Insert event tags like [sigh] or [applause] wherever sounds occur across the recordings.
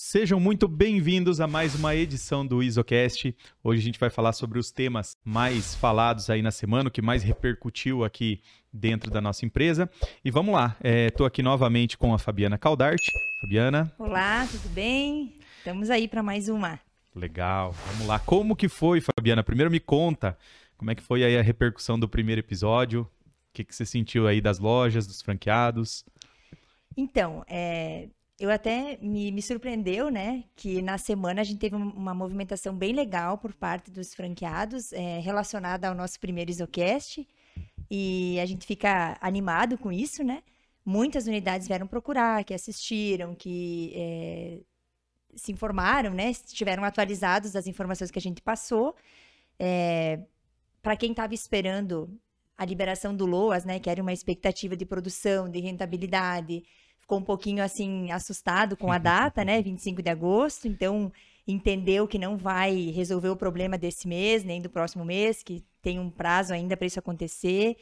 Sejam muito bem-vindos a mais uma edição do Isocast. Hoje a gente vai falar sobre os temas mais falados aí na semana, o que mais repercutiu aqui dentro da nossa empresa. E vamos lá, estou é, aqui novamente com a Fabiana Caldarte. Fabiana. Olá, tudo bem? Estamos aí para mais uma. Legal, vamos lá. Como que foi, Fabiana? Primeiro me conta como é que foi aí a repercussão do primeiro episódio. O que, que você sentiu aí das lojas, dos franqueados? Então, é, eu até me, me, surpreendeu, né, que na semana a gente teve uma movimentação bem legal por parte dos franqueados é, relacionada ao nosso primeiro Isocast e a gente fica animado com isso, né? Muitas unidades vieram procurar, que assistiram, que é, se informaram, né? Estiveram atualizados das informações que a gente passou. É, Para quem estava esperando a liberação do LOAS, né, que era uma expectativa de produção, de rentabilidade, ficou um pouquinho assim assustado com a [laughs] data, né, 25 de agosto, então entendeu que não vai resolver o problema desse mês, nem do próximo mês, que tem um prazo ainda para isso acontecer.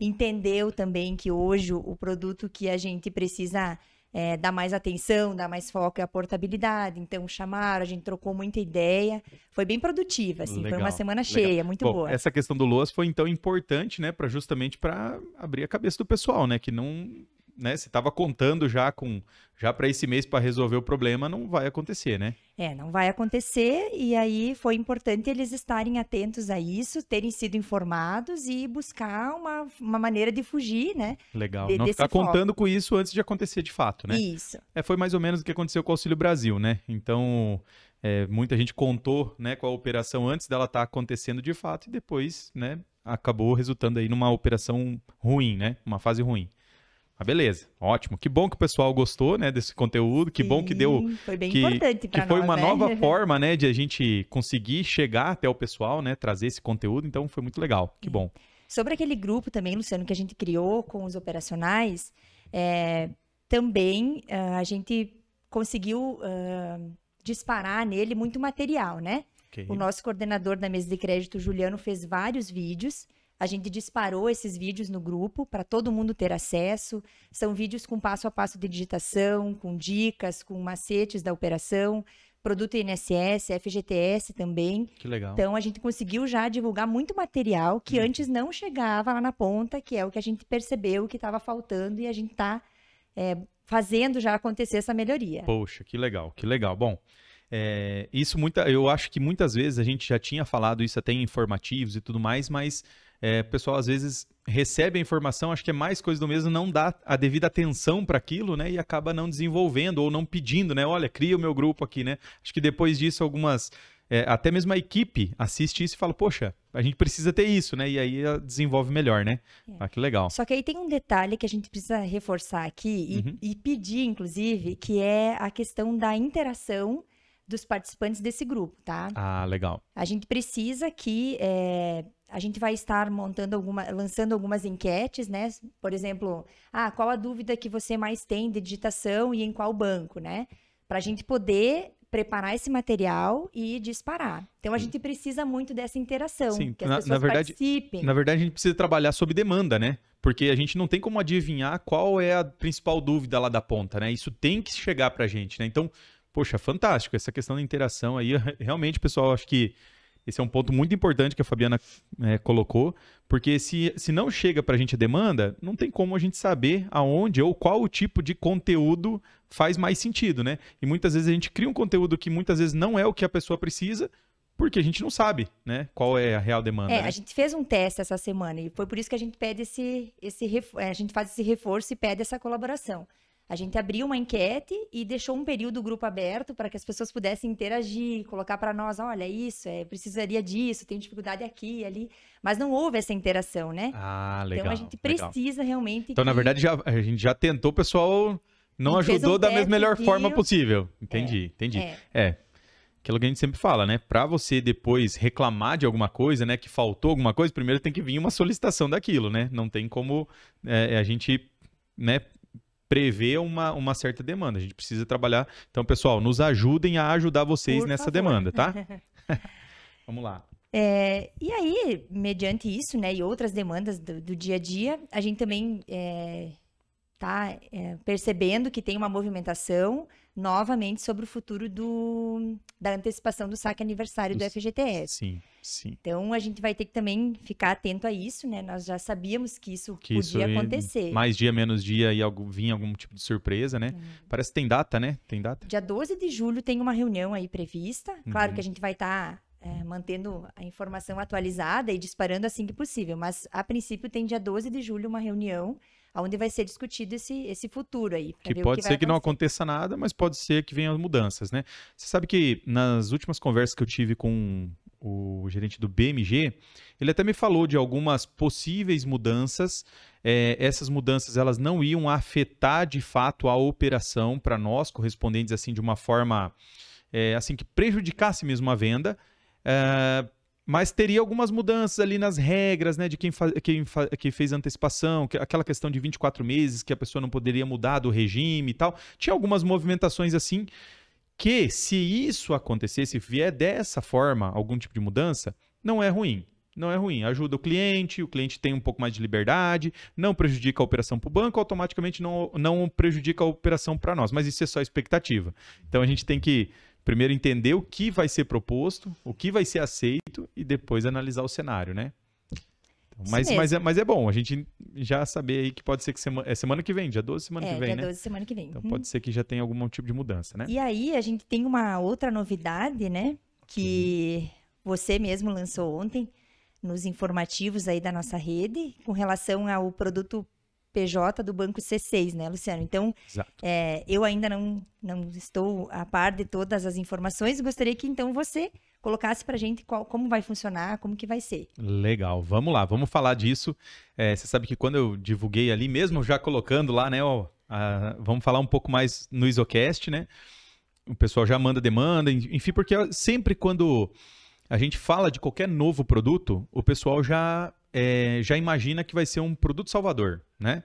Entendeu também que hoje o produto que a gente precisa é, dar mais atenção, dar mais foco é a portabilidade. Então, chamaram, a gente trocou muita ideia. Foi bem produtiva, assim, legal, foi uma semana legal. cheia, muito Bom, boa. Essa questão do Loas foi, então, importante, né, para justamente para abrir a cabeça do pessoal, né, que não né, você estava contando já com já para esse mês para resolver o problema, não vai acontecer, né? É, não vai acontecer e aí foi importante eles estarem atentos a isso, terem sido informados e buscar uma, uma maneira de fugir, né? Legal, de, não ficar foco. contando com isso antes de acontecer de fato, né? Isso. É, foi mais ou menos o que aconteceu com o Auxílio Brasil, né? Então, é, muita gente contou né, com a operação antes dela estar tá acontecendo de fato e depois, né, acabou resultando aí numa operação ruim, né? Uma fase ruim. Ah, beleza, ótimo. Que bom que o pessoal gostou, né, desse conteúdo. Que Sim, bom que deu. Foi bem que, importante para Que foi uma né? nova [laughs] forma, né, de a gente conseguir chegar até o pessoal, né, trazer esse conteúdo. Então foi muito legal. Que bom. Sobre aquele grupo também, Luciano, que a gente criou com os operacionais, é, também uh, a gente conseguiu uh, disparar nele muito material, né? Okay. O nosso coordenador da mesa de crédito, Juliano, fez vários vídeos a gente disparou esses vídeos no grupo para todo mundo ter acesso. São vídeos com passo a passo de digitação, com dicas, com macetes da operação, produto INSS, FGTS também. Que legal. Então a gente conseguiu já divulgar muito material que hum. antes não chegava lá na ponta, que é o que a gente percebeu que estava faltando e a gente está é, fazendo já acontecer essa melhoria. Poxa, que legal, que legal. Bom. É, isso muita, eu acho que muitas vezes a gente já tinha falado isso até em informativos e tudo mais, mas é, o pessoal às vezes recebe a informação, acho que é mais coisa do mesmo, não dá a devida atenção para aquilo, né? E acaba não desenvolvendo ou não pedindo, né? Olha, cria o meu grupo aqui, né? Acho que depois disso algumas é, até mesmo a equipe assiste isso e fala, poxa, a gente precisa ter isso, né? E aí desenvolve melhor, né? É. Ah, que legal. Só que aí tem um detalhe que a gente precisa reforçar aqui e, uhum. e pedir, inclusive, que é a questão da interação dos participantes desse grupo, tá? Ah, legal. A gente precisa que é, a gente vai estar montando alguma, lançando algumas enquetes, né? Por exemplo, ah, qual a dúvida que você mais tem de digitação e em qual banco, né? Para a gente poder preparar esse material e disparar. Então a gente precisa muito dessa interação, Sim, que as na, pessoas na verdade, participem. Na verdade, a gente precisa trabalhar sob demanda, né? Porque a gente não tem como adivinhar qual é a principal dúvida lá da ponta, né? Isso tem que chegar para a gente, né? Então, poxa, fantástico essa questão da interação aí. [laughs] Realmente, pessoal, acho que esse é um ponto muito importante que a Fabiana é, colocou, porque se, se não chega para a gente a demanda, não tem como a gente saber aonde ou qual o tipo de conteúdo faz mais sentido, né? E muitas vezes a gente cria um conteúdo que muitas vezes não é o que a pessoa precisa, porque a gente não sabe, né? Qual é a real demanda. É, né? a gente fez um teste essa semana e foi por isso que a gente pede esse, esse é, a gente faz esse reforço e pede essa colaboração. A gente abriu uma enquete e deixou um período o grupo aberto para que as pessoas pudessem interagir, colocar para nós, olha, isso, é, precisaria disso, tenho dificuldade aqui, ali. Mas não houve essa interação, né? Ah, legal. Então a gente precisa legal. realmente. Então, que... na verdade, já, a gente já tentou, o pessoal não ajudou um da mesma melhor forma possível. Entendi, é, entendi. É. é. Aquilo que a gente sempre fala, né? Para você depois reclamar de alguma coisa, né? Que faltou alguma coisa, primeiro tem que vir uma solicitação daquilo, né? Não tem como é, é a gente né, prevê uma, uma certa demanda. A gente precisa trabalhar. Então, pessoal, nos ajudem a ajudar vocês Por nessa favor. demanda, tá? [laughs] Vamos lá. É, e aí, mediante isso, né, e outras demandas do, do, dia a dia, a gente também é, tá? É, percebendo que tem uma movimentação novamente sobre o futuro do, da antecipação do saque aniversário do FGTS. Sim, sim. Então a gente vai ter que também ficar atento a isso, né? Nós já sabíamos que isso que podia isso acontecer. Mais dia, menos dia e vinha algum tipo de surpresa, né? Uhum. Parece que tem data, né? Tem data. Dia 12 de julho tem uma reunião aí prevista. Claro uhum. que a uhum. gente vai estar. Tá é, mantendo a informação atualizada e disparando assim que possível. Mas, a princípio, tem dia 12 de julho uma reunião onde vai ser discutido esse, esse futuro aí. Que pode que ser que não aconteça nada, mas pode ser que venham mudanças, né? Você sabe que nas últimas conversas que eu tive com o gerente do BMG, ele até me falou de algumas possíveis mudanças. É, essas mudanças elas não iam afetar de fato a operação para nós, correspondentes assim de uma forma é, assim que prejudicasse mesmo a venda. É, mas teria algumas mudanças ali nas regras, né? De quem, quem, quem fez antecipação, que, aquela questão de 24 meses, que a pessoa não poderia mudar do regime e tal. Tinha algumas movimentações assim que, se isso acontecesse, se vier dessa forma algum tipo de mudança, não é ruim. Não é ruim. Ajuda o cliente, o cliente tem um pouco mais de liberdade, não prejudica a operação para o banco, automaticamente não, não prejudica a operação para nós. Mas isso é só expectativa. Então a gente tem que primeiro entender o que vai ser proposto, o que vai ser aceito e depois analisar o cenário, né? Então, mas, mas, é, mas é bom a gente já saber aí que pode ser que semana, é semana que vem, dia 12, semana é, que vem, dia né? 12, semana que vem. Então hum. pode uhum. ser que já tenha algum tipo de mudança, né? E aí a gente tem uma outra novidade, né? Que você mesmo lançou ontem nos informativos aí da nossa rede com relação ao produto PJ do Banco C6, né, Luciano? Então, é, eu ainda não, não estou a par de todas as informações. Gostaria que, então, você colocasse para a gente qual, como vai funcionar, como que vai ser. Legal, vamos lá, vamos falar disso. É, você sabe que quando eu divulguei ali, mesmo já colocando lá, né, ó, a, vamos falar um pouco mais no Isocast, né? O pessoal já manda demanda, enfim, porque sempre quando a gente fala de qualquer novo produto, o pessoal já, é, já imagina que vai ser um produto salvador, né?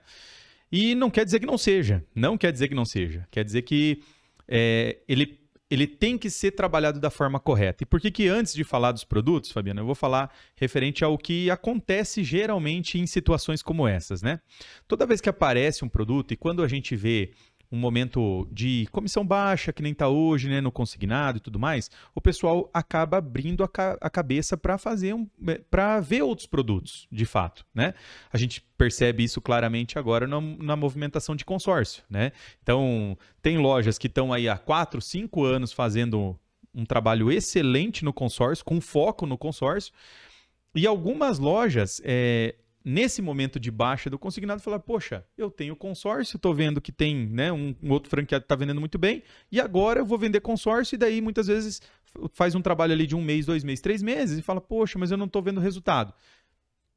E não quer dizer que não seja, não quer dizer que não seja, quer dizer que é, ele, ele tem que ser trabalhado da forma correta. E por que que antes de falar dos produtos, Fabiana, eu vou falar referente ao que acontece geralmente em situações como essas, né? Toda vez que aparece um produto e quando a gente vê um momento de comissão baixa, que nem está hoje, né, no consignado e tudo mais, o pessoal acaba abrindo a, ca a cabeça para fazer um, é, para ver outros produtos, de fato, né? A gente percebe isso claramente agora na, na movimentação de consórcio, né? Então, tem lojas que estão aí há 4, 5 anos fazendo um trabalho excelente no consórcio, com foco no consórcio, e algumas lojas é, nesse momento de baixa do consignado, falar, poxa, eu tenho consórcio, estou vendo que tem né, um, um outro franqueado que está vendendo muito bem, e agora eu vou vender consórcio, e daí muitas vezes faz um trabalho ali de um mês, dois meses, três meses, e fala, poxa, mas eu não estou vendo resultado.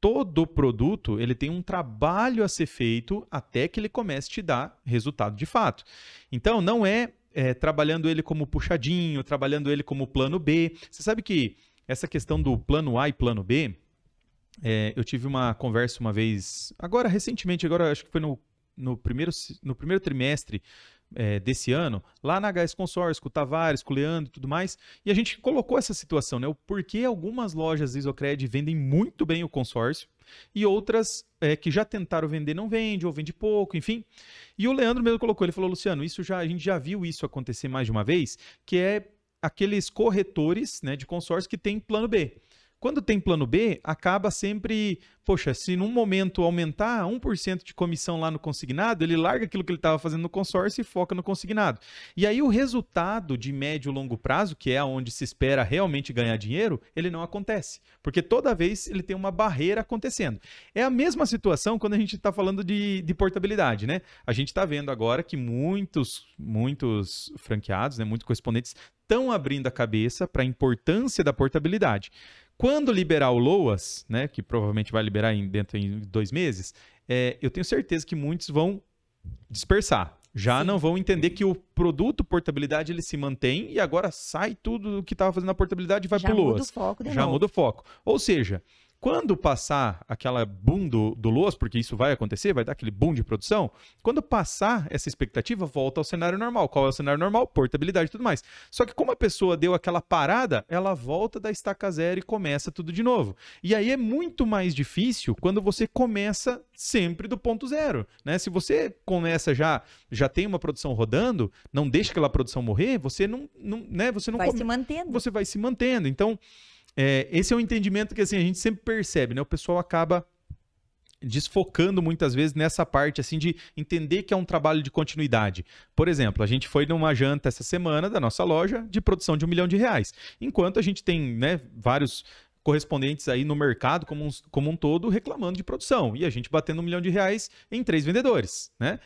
Todo produto ele tem um trabalho a ser feito até que ele comece a te dar resultado de fato. Então, não é, é trabalhando ele como puxadinho, trabalhando ele como plano B. Você sabe que essa questão do plano A e plano B, é, eu tive uma conversa uma vez, agora recentemente, agora acho que foi no, no, primeiro, no primeiro trimestre é, desse ano, lá na HS Consórcio, com o Tavares, com o Leandro e tudo mais, e a gente colocou essa situação, né? O porquê algumas lojas Isocred vendem muito bem o consórcio e outras é, que já tentaram vender não vende ou vende pouco, enfim. E o Leandro mesmo colocou, ele falou, Luciano, isso já a gente já viu isso acontecer mais de uma vez, que é aqueles corretores né, de consórcio que tem plano B. Quando tem plano B, acaba sempre, poxa, se num momento aumentar 1% de comissão lá no consignado, ele larga aquilo que ele estava fazendo no consórcio e foca no consignado. E aí o resultado de médio e longo prazo, que é onde se espera realmente ganhar dinheiro, ele não acontece, porque toda vez ele tem uma barreira acontecendo. É a mesma situação quando a gente está falando de, de portabilidade, né? A gente está vendo agora que muitos, muitos franqueados, né, muitos correspondentes estão abrindo a cabeça para a importância da portabilidade quando liberar o LOAS, né, que provavelmente vai liberar em, dentro em dois meses, é, eu tenho certeza que muitos vão dispersar. Já Sim. não vão entender que o produto portabilidade ele se mantém e agora sai tudo o que estava fazendo na portabilidade e vai para o LOAS. Já muda o foco. Já muda o foco. Ou seja, quando passar aquela boom do, do Loas, porque isso vai acontecer, vai dar aquele boom de produção, quando passar essa expectativa, volta ao cenário normal. Qual é o cenário normal? Portabilidade e tudo mais. Só que como a pessoa deu aquela parada, ela volta da estaca zero e começa tudo de novo. E aí é muito mais difícil quando você começa sempre do ponto zero. Né? Se você começa já, já tem uma produção rodando, não deixa aquela produção morrer, você não, não né? você não vai come... se mantendo. Você vai se mantendo. Então, é, esse é um entendimento que assim, a gente sempre percebe, né? O pessoal acaba desfocando muitas vezes nessa parte assim de entender que é um trabalho de continuidade. Por exemplo, a gente foi numa janta essa semana da nossa loja de produção de um milhão de reais. Enquanto a gente tem né, vários correspondentes aí no mercado como um, como um todo reclamando de produção e a gente batendo um milhão de reais em três vendedores, né?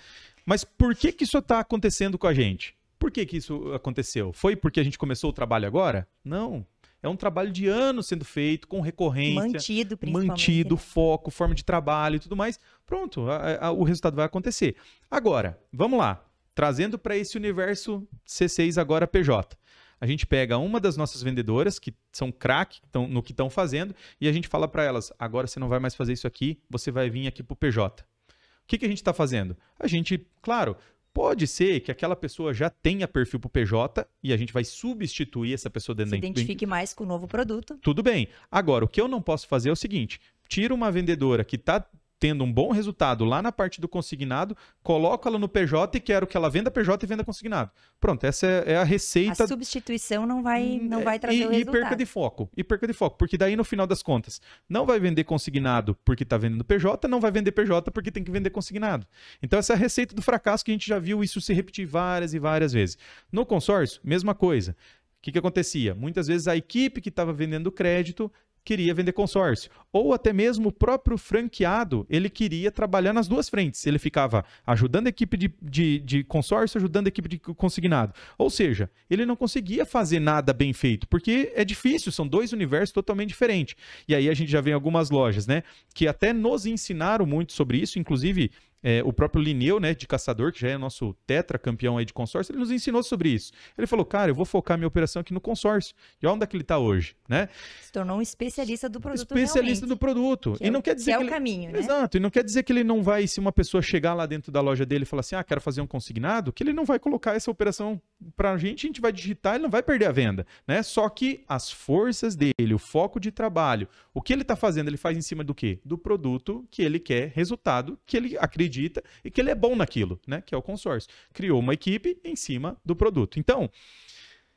Mas por que que isso está acontecendo com a gente? Por que que isso aconteceu? Foi porque a gente começou o trabalho agora? Não, é um trabalho de anos sendo feito, com recorrência. Mantido, principalmente. Mantido, né? foco, forma de trabalho e tudo mais. Pronto, a, a, o resultado vai acontecer. Agora, vamos lá. Trazendo para esse universo C6 agora PJ. A gente pega uma das nossas vendedoras, que são craque no que estão fazendo, e a gente fala para elas: agora você não vai mais fazer isso aqui, você vai vir aqui para o PJ. O que, que a gente está fazendo? A gente, claro, Pode ser que aquela pessoa já tenha perfil para o PJ e a gente vai substituir essa pessoa dentro Se da empresa. identifique mais com o novo produto. Tudo bem. Agora, o que eu não posso fazer é o seguinte: tira uma vendedora que está tendo um bom resultado lá na parte do consignado, coloco ela no PJ e quero que ela venda PJ e venda consignado. Pronto, essa é, é a receita. A substituição não vai, hum, não é, vai trazer e, o resultado. E perca de foco, e perca de foco, porque daí no final das contas, não vai vender consignado porque está vendendo PJ, não vai vender PJ porque tem que vender consignado. Então essa é a receita do fracasso que a gente já viu isso se repetir várias e várias vezes. No consórcio, mesma coisa. O que, que acontecia? Muitas vezes a equipe que estava vendendo crédito queria vender consórcio. Ou até mesmo o próprio franqueado, ele queria trabalhar nas duas frentes. Ele ficava ajudando a equipe de, de, de consórcio, ajudando a equipe de consignado. Ou seja, ele não conseguia fazer nada bem feito, porque é difícil, são dois universos totalmente diferentes. E aí a gente já vê algumas lojas, né? Que até nos ensinaram muito sobre isso, inclusive é, o próprio Lineu, né, de caçador, que já é nosso tetra campeão aí de consórcio, ele nos ensinou sobre isso. Ele falou, cara, eu vou focar minha operação aqui no consórcio. E olha onde é que ele está hoje, né? Se tornou um especialista do produto. Especialista do produto. Que e é não é, quer dizer que, é que é o caminho, né? Exato. E não quer dizer que ele não vai, se uma pessoa chegar lá dentro da loja dele e falar assim, ah, quero fazer um consignado, que ele não vai colocar essa operação para a gente, a gente vai digitar, ele não vai perder a venda, né? Só que as forças dele, o foco de trabalho, o que ele está fazendo, ele faz em cima do quê? Do produto que ele quer, resultado que ele acredita acredita e que ele é bom naquilo, né? Que é o consórcio. Criou uma equipe em cima do produto. Então,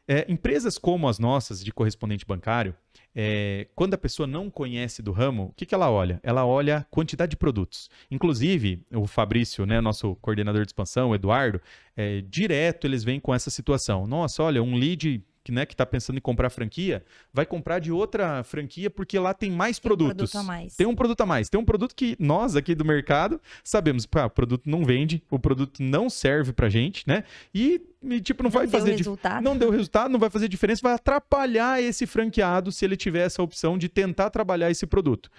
é, empresas como as nossas de correspondente bancário, é, quando a pessoa não conhece do ramo, o que, que ela olha? Ela olha a quantidade de produtos. Inclusive, o Fabrício, né, nosso coordenador de expansão, o Eduardo, é, direto eles vêm com essa situação. Nossa, olha, um lead né, que né, está pensando em comprar franquia, vai comprar de outra franquia porque lá tem mais tem produtos. mais. Tem um produto a mais. Tem um produto que nós aqui do mercado sabemos, pá, o produto não vende, o produto não serve para gente, né? E e, tipo, não, não vai fazer. Resultado. Não deu resultado, não vai fazer diferença, vai atrapalhar esse franqueado se ele tiver essa opção de tentar trabalhar esse produto.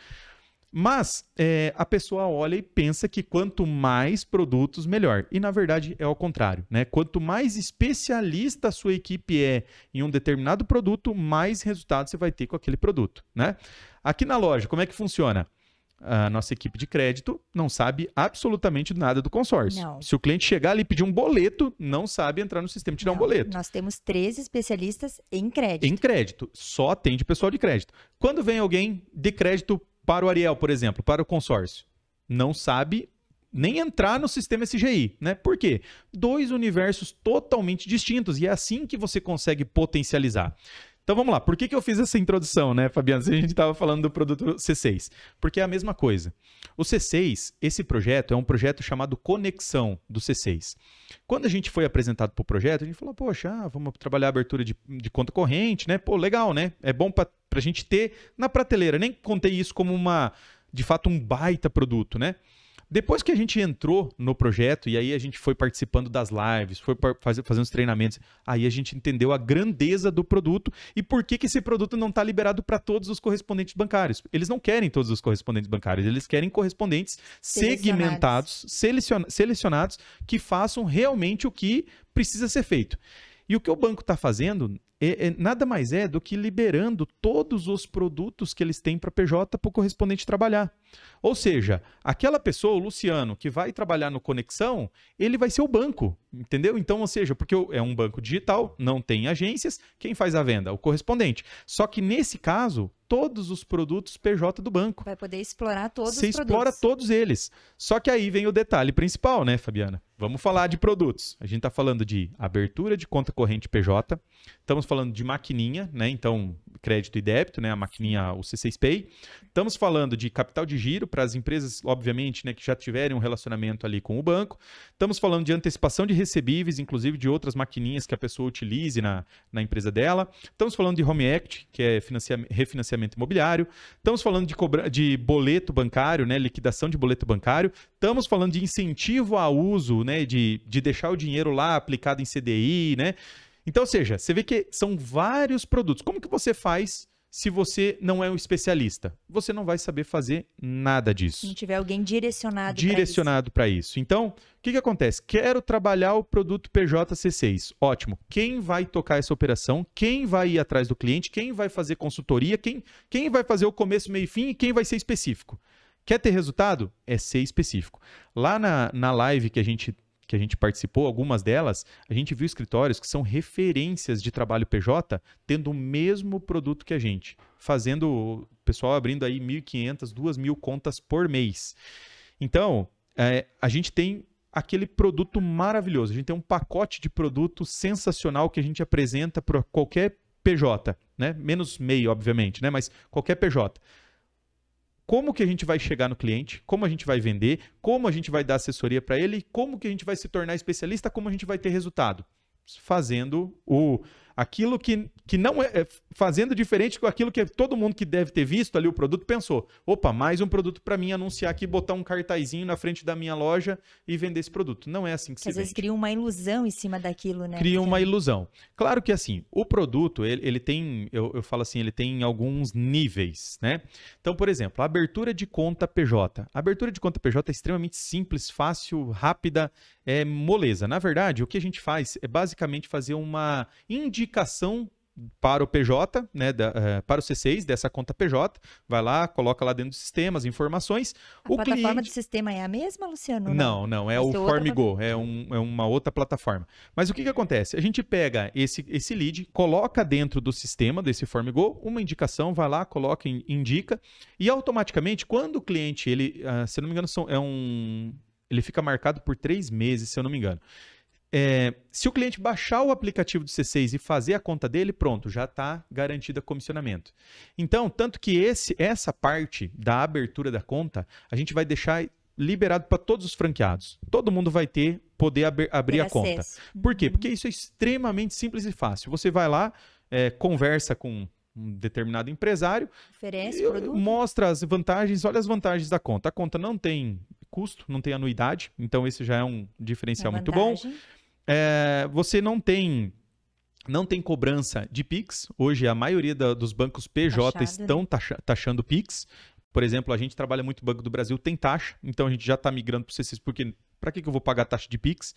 Mas é, a pessoa olha e pensa que quanto mais produtos, melhor. E na verdade é ao contrário. Né? Quanto mais especialista a sua equipe é em um determinado produto, mais resultado você vai ter com aquele produto. Né? Aqui na loja, como é que funciona? a nossa equipe de crédito não sabe absolutamente nada do consórcio. Não. Se o cliente chegar ali e pedir um boleto, não sabe entrar no sistema e tirar não, um boleto. Nós temos três especialistas em crédito. Em crédito. Só atende pessoal de crédito. Quando vem alguém de crédito para o Ariel, por exemplo, para o consórcio, não sabe nem entrar no sistema SGI, né? Por quê? Dois universos totalmente distintos e é assim que você consegue potencializar. Então vamos lá, por que, que eu fiz essa introdução, né, Fabiano? Se a gente estava falando do produto C6, porque é a mesma coisa. O C6, esse projeto, é um projeto chamado Conexão do C6. Quando a gente foi apresentado para o projeto, a gente falou, poxa, ah, vamos trabalhar abertura de, de conta corrente, né? Pô, legal, né? É bom para a gente ter na prateleira. Nem contei isso como uma, de fato, um baita produto, né? Depois que a gente entrou no projeto, e aí a gente foi participando das lives, foi fazer, fazendo os treinamentos, aí a gente entendeu a grandeza do produto e por que, que esse produto não está liberado para todos os correspondentes bancários. Eles não querem todos os correspondentes bancários, eles querem correspondentes segmentados, selecionados, que façam realmente o que precisa ser feito. E o que o banco está fazendo é, é, nada mais é do que liberando todos os produtos que eles têm para PJ para o correspondente trabalhar. Ou seja, aquela pessoa, o Luciano, que vai trabalhar no Conexão, ele vai ser o banco, entendeu? Então, ou seja, porque é um banco digital, não tem agências, quem faz a venda? O correspondente. Só que nesse caso, todos os produtos PJ do banco. Vai poder explorar todos Você os produtos. Você explora todos eles. Só que aí vem o detalhe principal, né, Fabiana? Vamos falar de produtos. A gente está falando de abertura de conta corrente PJ, estamos falando de maquininha, né? Então, crédito e débito, né? A maquininha, o C6 Pay. Estamos falando de capital de giro para as empresas, obviamente, né, que já tiverem um relacionamento ali com o banco. Estamos falando de antecipação de recebíveis, inclusive de outras maquininhas que a pessoa utilize na, na empresa dela. Estamos falando de Home Act, que é refinanciamento imobiliário. Estamos falando de, de boleto bancário, né? Liquidação de boleto bancário estamos falando de incentivo a uso, né? De, de deixar o dinheiro lá aplicado em CDI, né? Então, ou seja, você vê que são vários produtos. Como que você faz se você não é um especialista? Você não vai saber fazer nada disso. Se Não tiver alguém direcionado direcionado para isso. isso. Então, o que, que acontece? Quero trabalhar o produto PJC6. Ótimo. Quem vai tocar essa operação? Quem vai ir atrás do cliente? Quem vai fazer consultoria? Quem, quem vai fazer o começo, meio e fim? E quem vai ser específico? Quer ter resultado? É ser específico. Lá na, na live que a gente que a gente participou, algumas delas, a gente viu escritórios que são referências de trabalho PJ tendo o mesmo produto que a gente, fazendo o pessoal abrindo aí 1.500, 2.000 contas por mês. Então, é, a gente tem aquele produto maravilhoso, a gente tem um pacote de produto sensacional que a gente apresenta para qualquer PJ, né? Menos MEI, obviamente, né? Mas qualquer PJ como que a gente vai chegar no cliente, como a gente vai vender, como a gente vai dar assessoria para ele, como que a gente vai se tornar especialista, como a gente vai ter resultado. Fazendo o aquilo que, que não é, é, fazendo diferente com aquilo que todo mundo que deve ter visto ali o produto pensou. Opa, mais um produto para mim anunciar aqui, botar um cartazinho na frente da minha loja e vender esse produto. Não é assim que, que se às vende. vezes cria uma ilusão em cima daquilo, né? Cria uma ilusão. Claro que assim, o produto, ele, ele tem, eu, eu falo assim, ele tem alguns níveis, né? Então, por exemplo, a abertura de conta PJ. A abertura de conta PJ é extremamente simples, fácil, rápida, é moleza. Na verdade, o que a gente faz é basicamente fazer uma indicação indicação para o PJ, né, da, uh, para o C6 dessa conta PJ, vai lá, coloca lá dentro do sistema as informações. A o plataforma cliente... do sistema é a mesma, Luciano? Não, não, é Mas o Formigo, outra... é, um, é uma outra plataforma. Mas o que, que acontece? A gente pega esse, esse lead, coloca dentro do sistema desse Formigo uma indicação, vai lá, coloca, indica, e automaticamente, quando o cliente, ele, uh, se não me engano, são, é um... Ele fica marcado por três meses, se eu não me engano. É, se o cliente baixar o aplicativo do C6 e fazer a conta dele, pronto, já está garantida comissionamento. Então, tanto que esse, essa parte da abertura da conta, a gente vai deixar liberado para todos os franqueados. Todo mundo vai ter poder ab abrir ter a conta. Por quê? Uhum. Porque isso é extremamente simples e fácil. Você vai lá, é, conversa com um determinado empresário, oferece mostra as vantagens, olha as vantagens da conta. A conta não tem custo, não tem anuidade, então esse já é um diferencial é muito bom. É, você não tem não tem cobrança de PIX. Hoje, a maioria da, dos bancos PJ Taxado, né? estão taxa, taxando PIX. Por exemplo, a gente trabalha muito Banco do Brasil, tem taxa, então a gente já está migrando para o CCS, porque para que, que eu vou pagar taxa de PIX?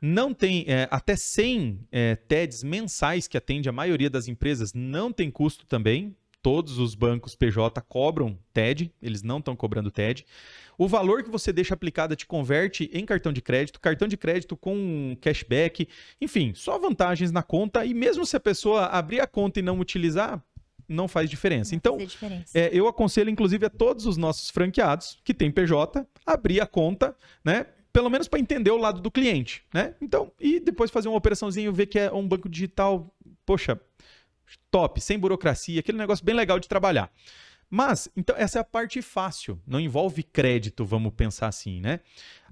Não tem, é, até 100 é, TEDs mensais que atende a maioria das empresas, não tem custo também, todos os bancos PJ cobram TED, eles não estão cobrando TED. O valor que você deixa aplicada te converte em cartão de crédito, cartão de crédito com cashback, enfim, só vantagens na conta. E mesmo se a pessoa abrir a conta e não utilizar, não faz diferença. Não então, diferença. É, eu aconselho, inclusive, a todos os nossos franqueados que têm PJ, abrir a conta, né? Pelo menos para entender o lado do cliente, né? Então, e depois fazer uma operaçãozinha, ver que é um banco digital, poxa, top, sem burocracia, aquele negócio bem legal de trabalhar. Mas, então, essa é a parte fácil, não envolve crédito, vamos pensar assim, né?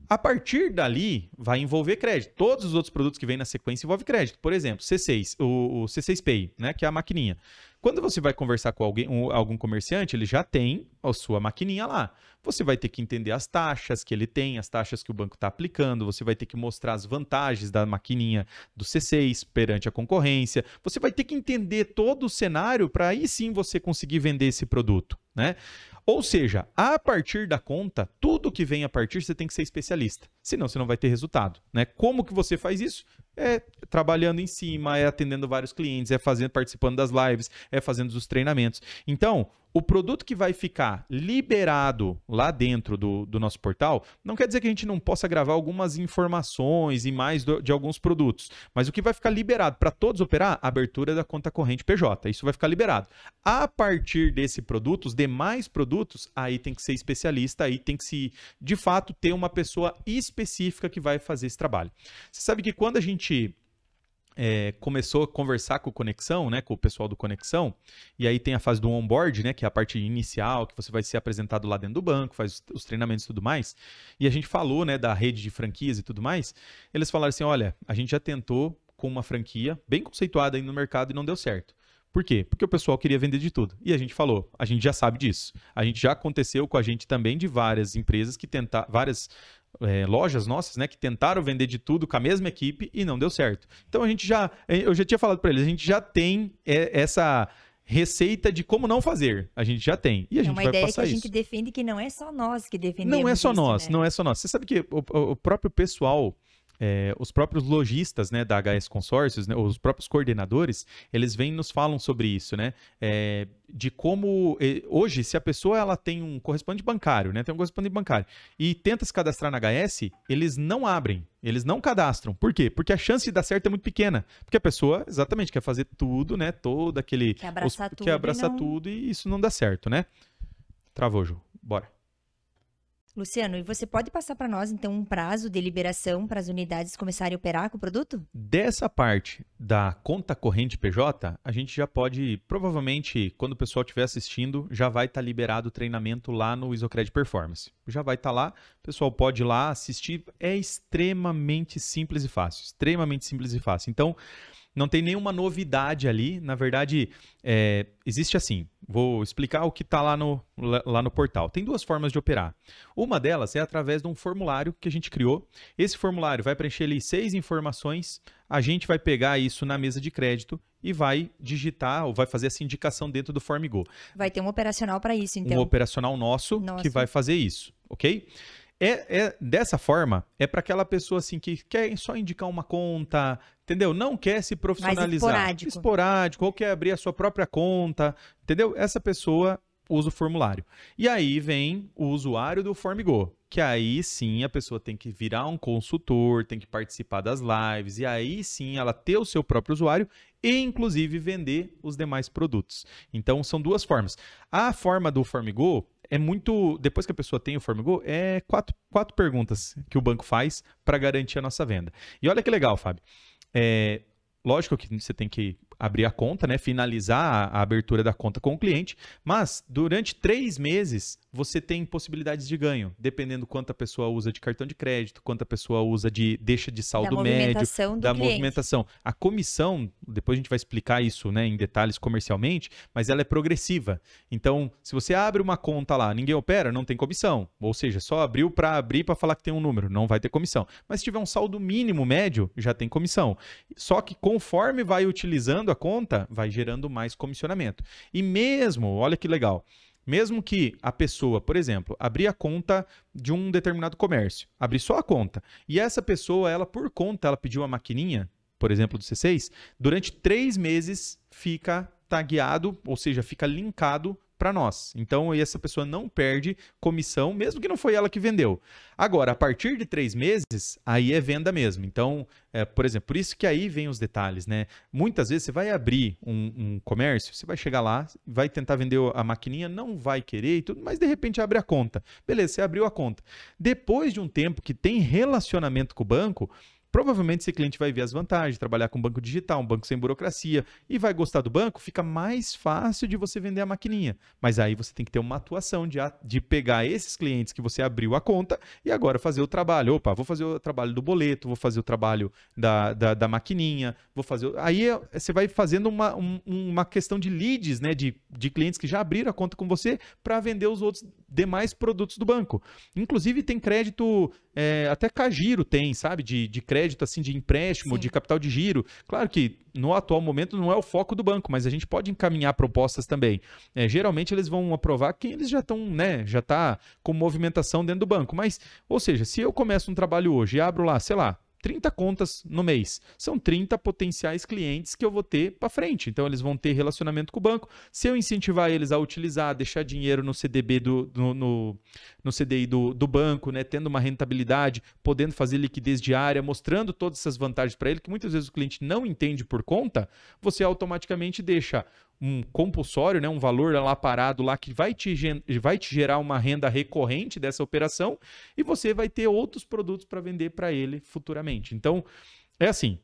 A partir dali, vai envolver crédito. Todos os outros produtos que vêm na sequência envolvem crédito. Por exemplo, C6, o, o C6 Pay, né, que é a maquininha. Quando você vai conversar com alguém, um, algum comerciante, ele já tem a sua maquininha lá. Você vai ter que entender as taxas que ele tem, as taxas que o banco está aplicando, você vai ter que mostrar as vantagens da maquininha do C6 perante a concorrência. Você vai ter que entender todo o cenário para aí sim você conseguir vender esse produto, né? Ou seja, a partir da conta, tudo que vem a partir você tem que ser especialista, senão você não vai ter resultado, né? Como que você faz isso? é trabalhando em cima, é atendendo vários clientes, é fazendo, participando das lives, é fazendo os treinamentos. Então, o produto que vai ficar liberado lá dentro do, do nosso portal, não quer dizer que a gente não possa gravar algumas informações e mais do, de alguns produtos, mas o que vai ficar liberado para todos operar, abertura da conta corrente PJ, isso vai ficar liberado. A partir desse produto, os demais produtos, aí tem que ser especialista, aí tem que se, de fato, ter uma pessoa específica que vai fazer esse trabalho. Você sabe que quando a gente é, começou a conversar com o Conexão, né, com o pessoal do Conexão, e aí tem a fase do onboard, né, que é a parte inicial, que você vai ser apresentado lá dentro do banco, faz os treinamentos e tudo mais. E a gente falou, né, da rede de franquias e tudo mais. Eles falaram assim: olha, a gente já tentou com uma franquia bem conceituada aí no mercado e não deu certo. Por quê? Porque o pessoal queria vender de tudo. E a gente falou, a gente já sabe disso. A gente já aconteceu com a gente também de várias empresas que tentaram, várias é, lojas nossas, né, que tentaram vender de tudo com a mesma equipe e não deu certo. Então a gente já, é, eu já tinha falado para eles, a gente já tem é, essa receita de como não fazer. A gente já tem e a é gente vai passar isso. Uma ideia que a gente defende que não é só nós que defendemos. Não é só isso, nós, né? não é só nós. Você sabe que o, o próprio pessoal é, os próprios lojistas né, da HS Consórcios, né, os próprios coordenadores, eles vêm e nos falam sobre isso, né? É, de como hoje, se a pessoa ela tem um correspondente bancário, né? Tem um correspondente bancário e tenta se cadastrar na HS, eles não abrem, eles não cadastram. Por quê? Porque a chance de dar certo é muito pequena. Porque a pessoa, exatamente, quer fazer tudo, né? Todo aquele. Quer abraçar os, tudo. Quer abraçar e não... tudo e isso não dá certo, né? Travou, Ju. Bora. Luciano, e você pode passar para nós, então, um prazo de liberação para as unidades começarem a operar com o produto? Dessa parte da conta corrente PJ, a gente já pode, provavelmente, quando o pessoal estiver assistindo, já vai estar tá liberado o treinamento lá no Isocred Performance. Já vai estar tá lá, o pessoal pode ir lá assistir. É extremamente simples e fácil. Extremamente simples e fácil. Então, não tem nenhuma novidade ali. Na verdade, é, existe assim. Vou explicar o que está lá no, lá no portal. Tem duas formas de operar. Uma delas é através de um formulário que a gente criou. Esse formulário vai preencher ali seis informações. A gente vai pegar isso na mesa de crédito e vai digitar ou vai fazer essa indicação dentro do FormGo. Vai ter um operacional para isso, então. Um operacional nosso Nossa. que vai fazer isso, ok? É, é dessa forma é para aquela pessoa assim que quer só indicar uma conta, entendeu? Não quer se profissionalizar. Mais esporádico. Esporádico, ou quer abrir a sua própria conta, entendeu? Essa pessoa usa o formulário. E aí vem o usuário do Formigo, que aí sim a pessoa tem que virar um consultor, tem que participar das lives, e aí sim ela ter o seu próprio usuário e inclusive vender os demais produtos. Então são duas formas. A forma do Formigo é muito. Depois que a pessoa tem o Formigo, é quatro, quatro perguntas que o banco faz para garantir a nossa venda. E olha que legal, Fábio. É, lógico que você tem que abrir a conta, né, finalizar a, abertura da conta com o cliente, mas durante três meses você tem possibilidades de ganho, dependendo quanto a pessoa usa de cartão de crédito, quanto a pessoa usa de deixa de saldo da médio, movimentação da cliente. movimentação. A comissão, depois a gente vai explicar isso, né, em detalhes comercialmente, mas ela é progressiva. Então, se você abre uma conta lá, ninguém opera, não tem comissão. Ou seja, só abriu para abrir para falar que tem um número, não vai ter comissão. Mas se tiver um saldo mínimo médio, já tem comissão. Só que conforme vai utilizando a conta, vai gerando mais comissionamento. E mesmo, olha que legal, mesmo que a pessoa, por exemplo, abrir a conta de um determinado comércio, abrir só a conta, e essa pessoa, ela por conta, ela pediu uma maquininha, por exemplo, do C6, durante três meses fica tagueado, ou seja, fica linkado para nós. Então, essa pessoa não perde comissão, mesmo que não foi ela que vendeu. Agora, a partir de três meses, aí é venda mesmo. Então, é, por exemplo, por isso que aí vem os detalhes, né? Muitas vezes você vai abrir um, um comércio, você vai chegar lá, vai tentar vender a maquininha, não vai querer e tudo, mas de repente abre a conta. Beleza, você abriu a conta. Depois de um tempo que tem relacionamento com o banco, provavelmente esse cliente vai ver as vantagens, trabalhar com banco digital, um banco sem burocracia, e vai gostar do banco, fica mais fácil de você vender a maquininha. Mas aí você tem que ter uma atuação de, de pegar esses clientes que você abriu a conta e agora fazer o trabalho. Opa, vou fazer o trabalho do boleto, vou fazer o trabalho da, da, da maquininha, vou fazer. Aí é, você vai fazendo uma, um, uma questão de leads, né? De, de clientes que já abriram a conta com você para vender os outros demais produtos do banco. Inclusive tem crédito, é, até Cagiro tem, sabe? De, de crédito assim de empréstimo, Sim. de capital de giro. Claro que no atual momento não é o foco do banco, mas a gente pode encaminhar propostas também. É, geralmente eles vão aprovar quem eles já estão, né? Já está com movimentação dentro do banco. Mas, ou seja, se eu começo um trabalho hoje e abro lá, sei lá, 30 contas no mês. São 30 potenciais clientes que eu vou ter para frente. Então, eles vão ter relacionamento com o banco. Se eu incentivar eles a utilizar, deixar dinheiro no CDB do, no, no, no CDI do, do banco, né? tendo uma rentabilidade, podendo fazer liquidez diária, mostrando todas essas vantagens para ele, que muitas vezes o cliente não entende por conta, você automaticamente deixa um compulsório, né, um valor lá parado lá que vai te, vai te gerar uma renda recorrente dessa operação e você vai ter outros produtos para vender para ele futuramente. Então, é assim,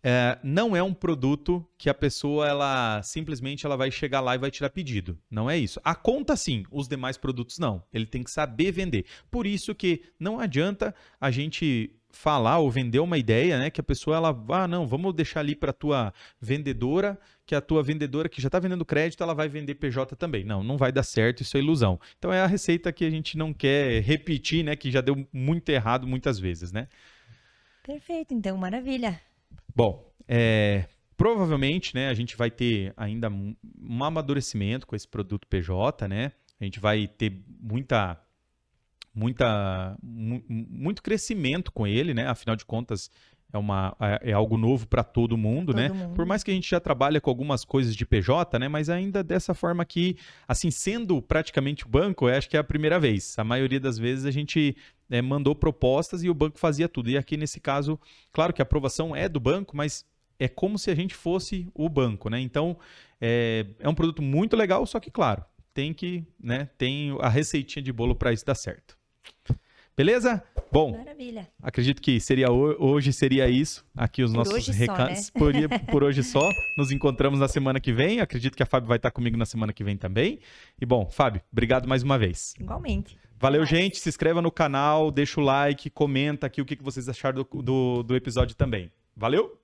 é, não é um produto que a pessoa ela simplesmente ela vai chegar lá e vai tirar pedido. Não é isso. A conta sim, os demais produtos não. Ele tem que saber vender. Por isso que não adianta a gente falar ou vender uma ideia, né? Que a pessoa ela, ah, não, vamos deixar ali para tua vendedora, que a tua vendedora que já está vendendo crédito, ela vai vender PJ também. Não, não vai dar certo, isso é ilusão. Então é a receita que a gente não quer repetir, né? Que já deu muito errado muitas vezes, né? Perfeito, então maravilha. Bom, é, provavelmente, né, a gente vai ter ainda um amadurecimento com esse produto PJ, né? A gente vai ter muita muita, muito crescimento com ele, né? Afinal de contas, é, uma, é, é algo novo para todo mundo, todo né? Mundo. Por mais que a gente já trabalhe com algumas coisas de PJ, né? Mas ainda dessa forma que, assim, sendo praticamente o banco, acho que é a primeira vez. A maioria das vezes a gente é, mandou propostas e o banco fazia tudo. E aqui nesse caso, claro que a aprovação é do banco, mas é como se a gente fosse o banco, né? Então é, é um produto muito legal, só que claro, tem que, né? Tem a receitinha de bolo para isso dar certo. Beleza? Bom, Maravilha. acredito que seria hoje seria isso. Aqui os por nossos recados. Né? Por, [laughs] por, hoje só. Nos encontramos na semana que vem. Acredito que a Fábio vai estar comigo na semana que vem também. E bom, Fábio, obrigado mais uma vez. Igualmente. Valeu, gente. Se inscreva no canal, deixa o like, comenta aqui o que vocês acharam do, do, do episódio também. Valeu!